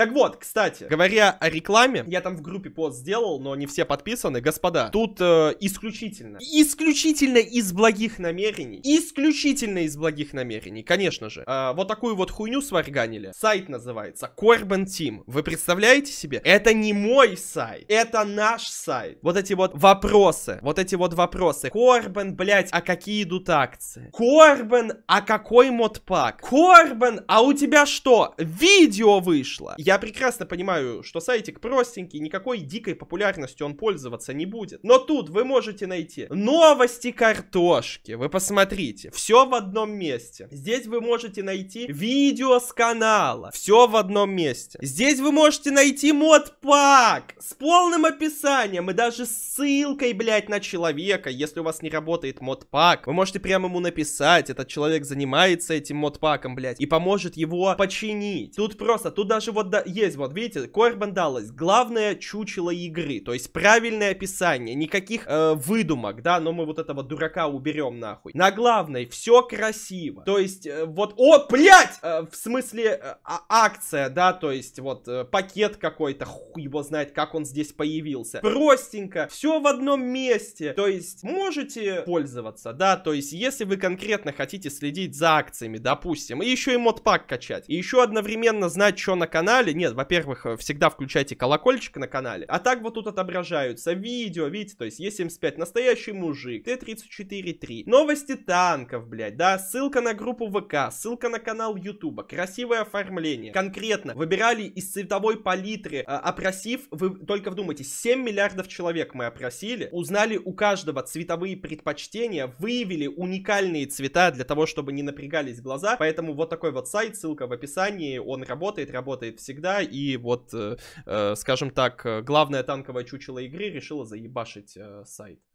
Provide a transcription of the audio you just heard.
Так вот, кстати, говоря о рекламе, я там в группе пост сделал, но не все подписаны. Господа, тут э, исключительно, исключительно из благих намерений, исключительно из благих намерений, конечно же, э, вот такую вот хуйню сварганили. Сайт называется Corbin Team. Вы представляете себе? Это не мой сайт, это наш сайт. Вот эти вот вопросы, вот эти вот вопросы. Корбан, блядь, а какие идут акции? Корбан, а какой модпак? Корбан, а у тебя что, видео вышло? Я я прекрасно понимаю, что сайтик простенький, никакой дикой популярностью он пользоваться не будет. Но тут вы можете найти новости картошки. Вы посмотрите, все в одном месте. Здесь вы можете найти видео с канала. Все в одном месте. Здесь вы можете найти модпак с полным описанием и даже ссылкой, блядь, на человека. Если у вас не работает модпак, вы можете прямо ему написать, этот человек занимается этим модпаком, блядь, и поможет его починить. Тут просто, тут даже вот до есть, вот видите, Корбан Даллас, главное чучело игры, то есть правильное описание, никаких э, выдумок, да, но мы вот этого дурака уберем нахуй. На главной все красиво, то есть э, вот, о, блядь, э, в смысле э, а, акция, да, то есть вот э, пакет какой-то, хуй его знает, как он здесь появился. Простенько, все в одном месте, то есть можете пользоваться, да, то есть если вы конкретно хотите следить за акциями, допустим, и еще и модпак качать, и еще одновременно знать, что на канале, канале. Нет, во-первых, э, всегда включайте колокольчик на канале. А так вот тут отображаются видео, видите, то есть Е75, настоящий мужик, Т-34-3, новости танков, блядь, да, ссылка на группу ВК, ссылка на канал Ютуба, красивое оформление. Конкретно выбирали из цветовой палитры, э, опросив, вы только вдумайтесь, 7 миллиардов человек мы опросили, узнали у каждого цветовые предпочтения, выявили уникальные цвета для того, чтобы не напрягались глаза, поэтому вот такой вот сайт, ссылка в описании, он работает, работает все всегда. И вот, э, э, скажем так, э, главное танковое чучело игры решило заебашить сайт.